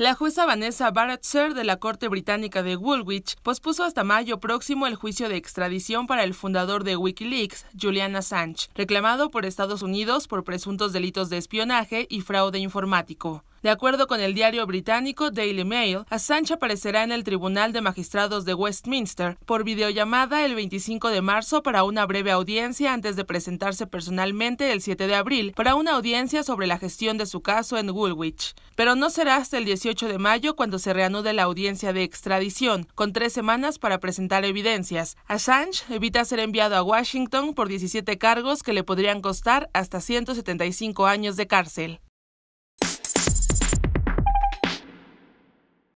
La jueza Vanessa Baratzer de la Corte Británica de Woolwich pospuso hasta mayo próximo el juicio de extradición para el fundador de Wikileaks, Julian Assange, reclamado por Estados Unidos por presuntos delitos de espionaje y fraude informático. De acuerdo con el diario británico Daily Mail, Assange aparecerá en el Tribunal de Magistrados de Westminster por videollamada el 25 de marzo para una breve audiencia antes de presentarse personalmente el 7 de abril para una audiencia sobre la gestión de su caso en Woolwich. Pero no será hasta el 18 de mayo cuando se reanude la audiencia de extradición, con tres semanas para presentar evidencias. Assange evita ser enviado a Washington por 17 cargos que le podrían costar hasta 175 años de cárcel.